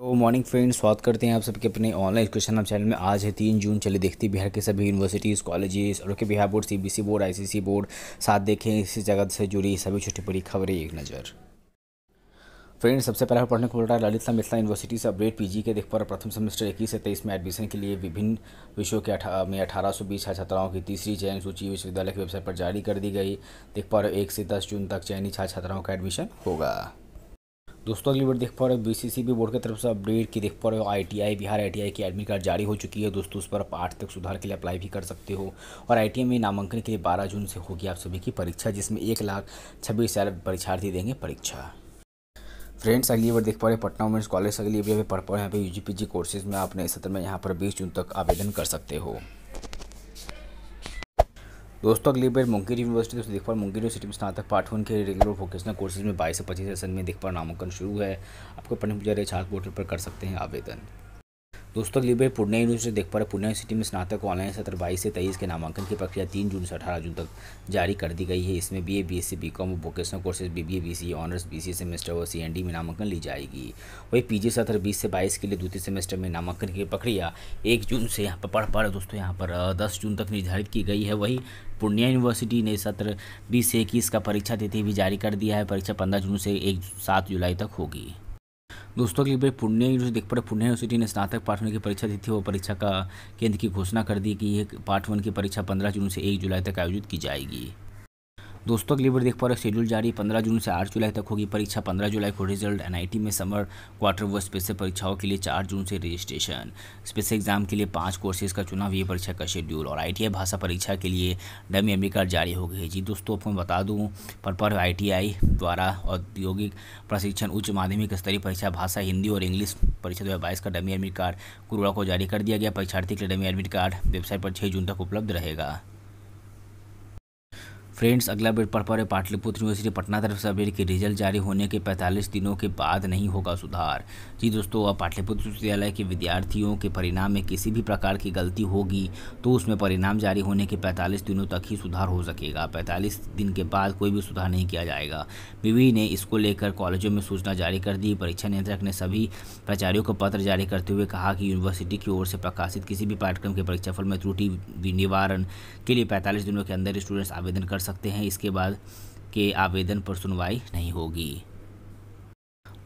तो morning friends स्वागत करते हैं आप सबके अपने ऑनलाइन क्वेश्चन हम चैनल में आज है तीन जून चले देखते बिहार के सभी यूनिवर्सिटीज़ कॉलेजेस और के Bihar board CBSE board ICSE board साथ देखें इसी जगह से जुड़ी सभी छोटी बड़ी खबरें एक नज़र फ्रेंड्स सबसे पहले पढ़ने को मिल रहा है ललिता मिथिला यूनिवर्सिटी से अपडेट पीजी के देख पर प्रथम सेमेस्टर इक्कीस से तेईस में एडमिशन के लिए विभिन्न विषयों के अठा में अठारह सौ बीस छात्राओं की तीसरी चयन सूची विश्वविद्यालय की वेबसाइट पर जारी कर दी गई देख पर एक से दस जून तक चयनित छात्राओं का एडमिशन होगा दोस्तों अगली बार देख पा रहे हो बीसीसीबी बोर्ड की तरफ से अपडेट की देख पा रहे हो आईटीआई बिहार आईटीआई की एडमिट कार्ड जारी हो चुकी है दोस्तों उस पर आप आठ तक सुधार के लिए अप्लाई भी कर सकते हो और आईटीआई में नामांकन के लिए बारह जून से होगी आप सभी की परीक्षा जिसमें एक लाख छब्बीस हज़ार परीक्षार्थी देंगे परीक्षा फ्रेंड्स अगली बार देख पा रहे हैं पटना वुमेंस कॉलेज अगली बार पढ़ पा रहे हैं यहाँ पर यू कोर्सेज में आपने सत्र में यहाँ पर बीस जून तक आवेदन कर सकते हो दोस्तों अगली बार मुंगेर यूनिवर्सिटी दोस्तों देख पा मुंगेर यूनिवर्सिटी में स्नातक पाठवन वन के रेगुलर वोकेशनल कोर्सेज में बाईस से पच्चीस सेशन में देख पा नामांकन शुरू है आपको पढ़ने पूजा रहे छात्र पोर्टल पर कर सकते हैं आवेदन दोस्तों अगली बार पूर्णिया यूनिवर्सिटी देख पा रहे पुणे यूनिवर्सिटी में स्नातक ऑनलाइन सत्र बाईस से तेईस के नामांकन की प्रक्रिया तीन जून से अठारह जून तक जारी कर दी गई है इसमें BA BSc BCom vocational courses BBA सी ऑनर्स सी सेमेस्टर और सीएनडी में नामांकन ली जाएगी वही पीजी सत्र बीस से बाईस के लिए द्वितीय सेमेस्टर में नामांकन की प्रक्रिया एक जून से यहाँ पर पढ़ पा रहे दोस्तों यहाँ पर दस जून तक निर्धारित की गई है वही पूर्णिया यूनिवर्सिटी ने सत्र बीस से इक्कीस का परीक्षा तिथि भी जारी कर दिया है परीक्षा पंद्रह जून से एक सात जुलाई तक होगी दोस्तों के लिए पुण्य यूनिवर्सिटी देख पड़े पुण्य यूनिवर्सिटी ने स्नातक पाठ वन की परीक्षा दी थी वो परीक्षा का केंद्र की घोषणा कर दी कि यह पाठ वन की परीक्षा पंद्रह जून से एक जुलाई तक आयोजित की जाएगी दोस्तों अगली बार देख पा रहे शेड्यूल जारी 15 जून से 8 जुलाई तक होगी परीक्षा 15 जुलाई को रिजल्ट एनआईटी में समर क्वार्टर व स्पेशल परीक्षाओं के लिए 4 जून से रजिस्ट्रेशन स्पेशल एग्जाम के लिए पाँच कोर्सेज का चुनाव ये परीक्षा का शेड्यूल और आई भाषा परीक्षा के लिए डमी एम कार्ड जारी हो गई है जी दोस्तों आपको बता दूँ परपर आई द्वारा औद्योगिक प्रशिक्षण उच्च माध्यमिक स्तरीय परीक्षा भाषा हिंदी और इंग्लिश परीक्षा दो का डमी एडमिट कार्ड कुरुड़ा को जारी कर दिया गया परीक्षार्थी के लिए डमी एडमिट कार्ड वेबसाइट पर छः जून तक उपलब्ध रहेगा फ्रेंड्स अगला बेड पढ़ पड़े पाटलिपुत्र यूनिवर्सिटी पटना तरफ से अबेर के रिजल्ट जारी होने के 45 दिनों के बाद नहीं होगा सुधार जी दोस्तों अब पाटलिपुत्र विश्वविद्यालय के विद्यार्थियों के परिणाम में किसी भी प्रकार की गलती होगी तो उसमें परिणाम जारी होने के 45 दिनों तक ही सुधार हो सकेगा 45 दिन के बाद कोई भी सुधार नहीं किया जाएगा बीवी ने इसको लेकर कॉलेजों में सूचना जारी कर दी परीक्षा नियंत्रक ने सभी प्राचार्यों को पत्र जारी करते हुए कहा कि यूनिवर्सिटी की ओर से प्रकाशित किसी भी पाठ्यक्रम के परीक्षाफल में त्रुटि निवारण के लिए पैंतालीस दिनों के अंदर स्टूडेंट्स आवेदन कर सकते हैं इसके बाद के आवेदन पर सुनवाई नहीं होगी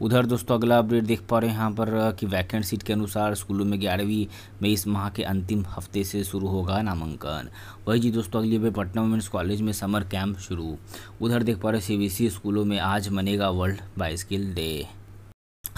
उधर दोस्तों अगला अपडेट देख पा रहे हैं यहाँ पर कि वैकेंट सीट के अनुसार स्कूलों में ग्यारहवीं में इस माह के अंतिम हफ्ते से शुरू होगा नामांकन वही जी दोस्तों अगली बार पटना वुमेंस कॉलेज में समर कैंप शुरू उधर देख पा रहे सी स्कूलों में आज मनेगा वर्ल्ड बाईस्किल डे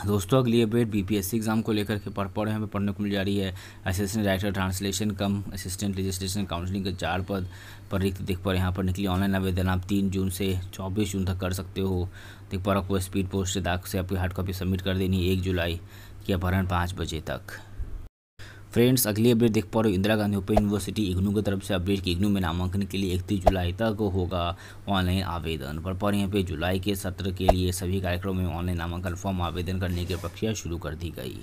दोस्तों अगली अपडेट बीपीएससी एग्ज़ाम को लेकर के पढ़ पढ़े हमें पढ़ने को मिल जा रही है assistant director translation cum assistant registration counselling के चार पद पर रिक्त देख पर यहाँ पर निकली ऑनलाइन आवेदन आप तीन जून से चौबीस जून तक कर सकते हो देख पर आपको स्पीड पोस्ट से डाक से आपकी हार्ड कॉपी सबमिट कर देनी एक जुलाई के अपहरण पाँच बजे तक फ्रेंड्स अगली अपडेट देख पा रहे हो इंदिरा गांधी ओपन यूनिवर्सिटी इग्नू की तरफ से अपडेट की इग्नू में नामांकन के लिए इकतीस जुलाई तक होगा ऑनलाइन आवेदन पर पर यहाँ पे जुलाई के सत्र के लिए सभी कार्यक्रम में ऑनलाइन नामांकन फॉर्म आवेदन करने की प्रक्रिया शुरू कर दी गई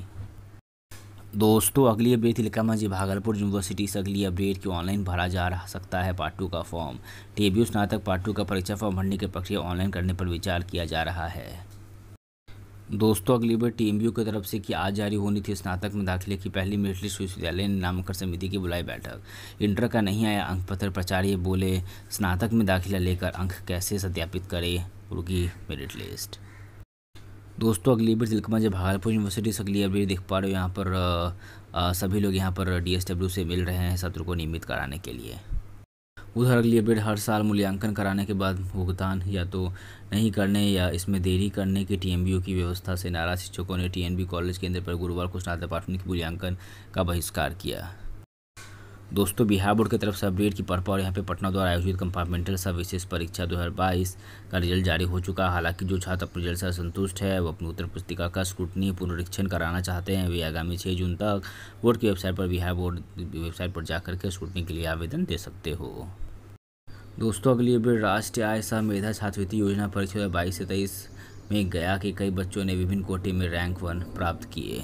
दोस्तों अगली अपडेट तिलकामा जी भागलपुर यूनिवर्सिटी से अगली अपडेट की ऑनलाइन भरा जा रहा सकता है पार्ट टू का फॉर्म टेब्यू स्नातक पार्ट टू का परीक्षा फॉर्म भरने की प्रक्रिया ऑनलाइन करने पर विचार किया जा रहा है दोस्तों अगली बार टी की तरफ से कि आज जारी होनी थी स्नातक में दाखिले की पहली मेरिट लिस्ट विश्वविद्यालय ने नामकरण समिति की बुलाई बैठक इंटर का नहीं आया अंक पत्र प्राचार्य बोले स्नातक में दाखिला लेकर अंक कैसे सत्यापित करे रुकी मेरिट लिस्ट दोस्तों अगली बार तिलकमा जब भागलपुर यूनिवर्सिटी से अगली अभी देख पा रहे हो यहाँ पर आ, आ, सभी लोग यहाँ पर डी से मिल रहे हैं सत्र को नियमित कराने के लिए उधर लिए अपडेट हर साल मूल्यांकन कराने के बाद भुगतान या तो नहीं करने या इसमें देरी करने के ओ की व्यवस्था से नाराज शिक्षकों ने बी कॉलेज केंद्र पर गुरुवार को स्नातक प्राथमिक मूल्यांकन का बहिष्कार किया दोस्तों बिहार बोर्ड की तरफ से अपडेट की पढ़ और यहाँ पे पटना द्वारा आयोजित कंपार्टमेंटल सर्विसेज परीक्षा 2022 का रिजल्ट जारी हो चुका है हालांकि जो छात्र अपने रिजल्ट से असंतुष्ट है वो अपनी उत्तर पुस्तिका का स्क्रूटनी पुनरीक्षण कराना चाहते हैं वे आगामी छः जून तक बोर्ड की वेबसाइट पर बिहार बोर्ड वेबसाइट पर जाकर के स्क्रूटनी के लिए आवेदन दे सकते हो दोस्तों अगली अपडेट राष्ट्रीय आय सह मेधा छात्रवृत्ति योजना परीक्षा बाईस से तेईस में गया के कई बच्चों ने विभिन्न कोटे में रैंक वन प्राप्त किए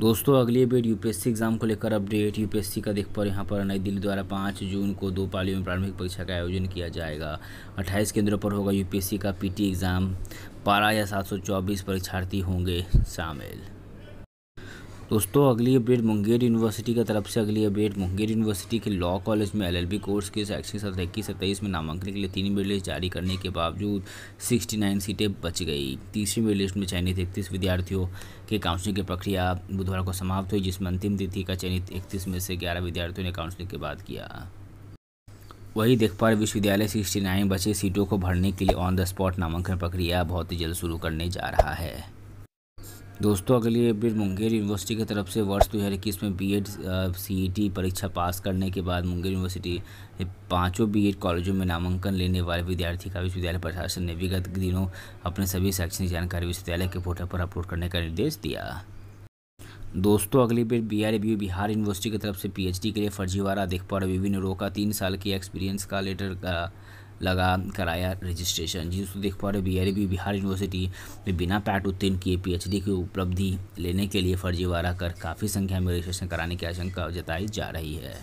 दोस्तों अगली अपडेट यूपीएससी एग्जाम को लेकर अपडेट यूपीएससी का देख पर यहाँ पर नई दिल्ली द्वारा पाँच जून को दो पालियों में प्रारंभिक परीक्षा का आयोजन किया जाएगा अट्ठाईस केंद्रों पर होगा यूपीएससी का पीटी एग्ज़ाम बारह या सात परीक्षार्थी होंगे शामिल दोस्तों अगली अपडेट मुंगेर यूनिवर्सिटी की तरफ से अगली अपडेट मुंगेर यूनिवर्सिटी के लॉ कॉलेज में एलएलबी कोर्स के शैक्षणिक सत्र इक्कीस सत्ताईस में नामांकन के लिए तीन मेरिट लिस्ट जारी करने के बावजूद 69 सीटें बच गई तीसरी मेड लिस्ट में चयनित इकतीस विद्यार्थियों के काउंसलिंग की प्रक्रिया बुधवार को समाप्त हुई जिसमें अंतिम तिथि का चयनित इकतीस में से ग्यारह विद्यार्थियों ने काउंसलिंग के बाद किया वही देखभाल विश्वविद्यालय सिक्सटी बचे सीटों को भरने के लिए ऑन द स्पॉट नामांकन प्रक्रिया बहुत ही जल्द शुरू करने जा रहा है दोस्तों अगली अपडेट मुंगेर यूनिवर्सिटी की तरफ से वर्ष दो हज़ार इक्कीस में बी ई टी परीक्षा पास करने के बाद मुंगेर यूनिवर्सिटी ने पाँचों एड कॉलेजों में नामांकन लेने वाले विद्यार्थी का विश्वविद्यालय प्रशासन ने विगत दिनों अपने सभी शैक्षणिक जानकारी विश्वविद्यालय के पोर्टल पर अपलोड करने का निर्देश दिया दोस्तों अगली बेट B R B Bihar university की तरफ से पीएचडी के लिए फर्जीवाड़ा देख पा विभिन्न रोका तीन साल के एक्सपीरियंस का लेटर का लगा कराया रजिस्ट्रेशन जी दोस्तों देख पा रहे बी बी बिहार यूनिवर्सिटी में बिना पैट उत्तीर्ण किए पीएचडी की उपलब्धि लेने के लिए फर्जीवाड़ा कर काफ़ी संख्या में रजिस्ट्रेशन कराने की आशंका जताई जा रही है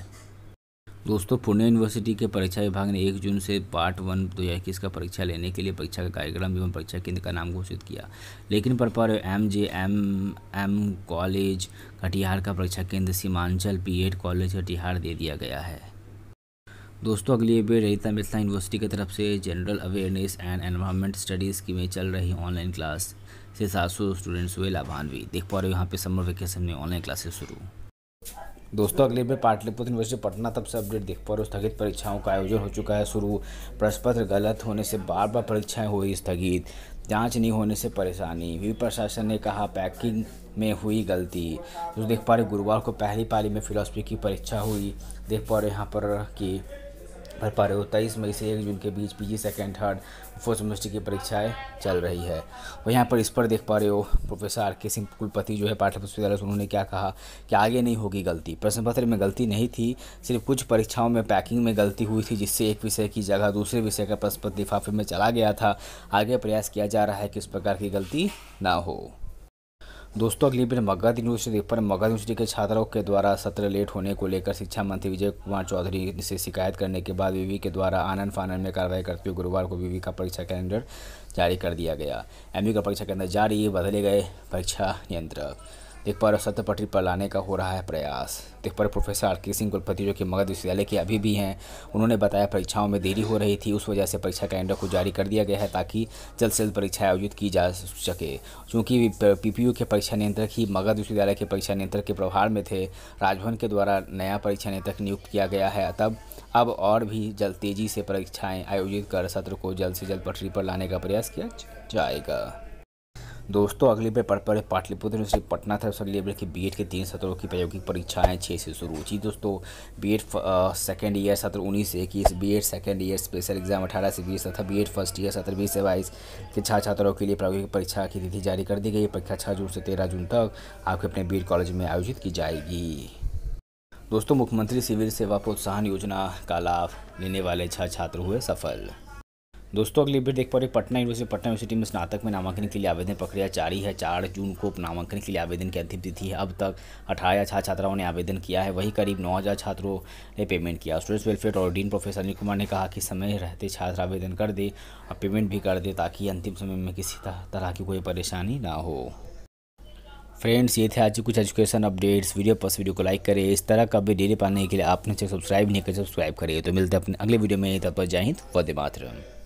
दोस्तों पुणे यूनिवर्सिटी के परीक्षा विभाग ने एक जून से पार्ट वन दो हज़ार इक्कीस का परीक्षा लेने के लिए परीक्षा का कार्यक्रम एवं परीक्षा केंद्र का नाम घोषित किया लेकिन प्रपर M J M M college Katihar का परीक्षा केंद्र Seemanchal P Ed college Katihar दे दिया गया है दोस्तों अगली अपडेट रही मिथिला यूनिवर्सिटी की तरफ से general awareness and environment studies की में चल रही ऑनलाइन क्लास से सात सौ स्टूडेंट्स हुए लाभान्वित देख पा रहे हो यहाँ पे समर वेकेशन में ऑनलाइन क्लासेस शुरू दोस्तों अगले में पाटलिपुत्र यूनिवर्सिटी पटना तब से अपडेट देख पा रहे हो स्थगित परीक्षाओं का आयोजन हो चुका है शुरू प्रश्नपत्र गलत होने से बार बार परीक्षाएं हुई स्थगित जांच नहीं होने से परेशानी वी प्रशासन ने कहा पैकिंग में हुई गलती तो देख पा रहे गुरुवार को पहली पाली में फिलोसफी की परीक्षा हुई देख पा रहे यहाँ पर कि भर पा रहे हो तेईस मई से एक जून के बीच PG second third fourth semester की परीक्षाएं चल रही है और यहाँ पर इस पर देख पा रहे हो प्रोफेसर आर के सिंह कुलपति जो है पाठ्य विश्वविद्यालय से उन्होंने क्या कहा कि आगे नहीं होगी गलती प्रश्न पत्र में गलती नहीं थी सिर्फ कुछ परीक्षाओं में पैकिंग में गलती हुई थी जिससे एक विषय की जगह दूसरे विषय का प्रश्न पत्र लिफाफे में चला गया था आगे प्रयास किया जा रहा है कि इस प्रकार की गलती ना हो दोस्तों अगली बार मगध यूनिवर्सिटी पर मगध यूनिवर्सिटी के छात्रों के द्वारा सत्र लेट होने को लेकर शिक्षा मंत्री विजय कुमार चौधरी से शिकायत करने के बाद विवी के द्वारा आनंद फानन में कार्रवाई करते हुए गुरुवार को विवी का परीक्षा कैलेंडर जारी कर दिया गया एमयू का परीक्षा कैलेंडर जारी बदले गए परीक्षा नियंत्रक एक पर सत्य पटरी पर लाने का हो रहा है प्रयास एक पर प्रोफेसर आर के सिंह कुलपति जो कि मगध विश्वविद्यालय के अभी भी हैं उन्होंने बताया परीक्षाओं में देरी हो रही थी उस वजह से परीक्षा कैलेंडर को जारी कर दिया गया है ताकि जल्द से जल्द परीक्षा आयोजित की जा सके चूँकि पीपीयू के परीक्षा नियंत्रक ही मगध विश्वविद्यालय के परीक्षा नियंत्रक के प्रभार में थे राजभवन के द्वारा नया परीक्षा नियंत्रक नियुक्त किया गया है तब अब और भी जल्द तेज़ी से परीक्षाएं आयोजित कर सत्र को जल्द से जल्द पटरी पर लाने का प्रयास किया जाएगा दोस्तों अगले पेपर पढ़ पड़े पाटलिपुत्र यूनिवर्सिटी पटना था उसके लिए बल्कि बी के तीन सत्रों की प्रायोगिक परीक्षाएं छः से शुरू हुई दोस्तों बी एड सेकेंड ईयर सत्र उन्नीस से इक्कीस B Ed second year special exam अठारह से बीस तथा बी एड फर्स्ट ईयर सत्र बीस से बाईस के छात्र छात्रों के लिए प्रायोगिक परीक्षा की तिथि जारी कर दी गई परीक्षा छः जून से तेरह जून तक आपके अपने बी कॉलेज में आयोजित की जाएगी दोस्तों मुख्यमंत्री सिविल सेवा प्रोत्साहन योजना का लाभ लेने वाले छः छात्र हुए सफल दोस्तों अगली अपडेट देख पा रहे पटना यूनिवर्सिटी पटना यूनिवर्सिटी में स्नातक में नामांकन के लिए आवेदन प्रक्रिया जारी है चार जून को नामांकन के लिए आवेदन की अंतिम तिथि है अब तक अठारह छात्र छात्राओं ने आवेदन किया है वहीं करीब नौ हज़ार छात्रों ने पेमेंट किया स्टूडेंट्स वेलफेयर और डीन प्रोफेसर अनिल कुमार ने कहा कि समय रहते छात्र आवेदन कर दे और पेमेंट भी कर दे ताकि अंतिम समय में किसी तरह की कोई परेशानी ना हो फ्रेंड्स ये थे आज कुछ एजुकेशन अपडेट्स वीडियो पर वीडियो को लाइक करें इस तरह का अपडेट डेली पाने के लिए आपने सब्सक्राइब नहीं कर सब्सक्राइब करिए तो मिलते हैं अपने अगले वीडियो में तब पर जाए तो वे मातरम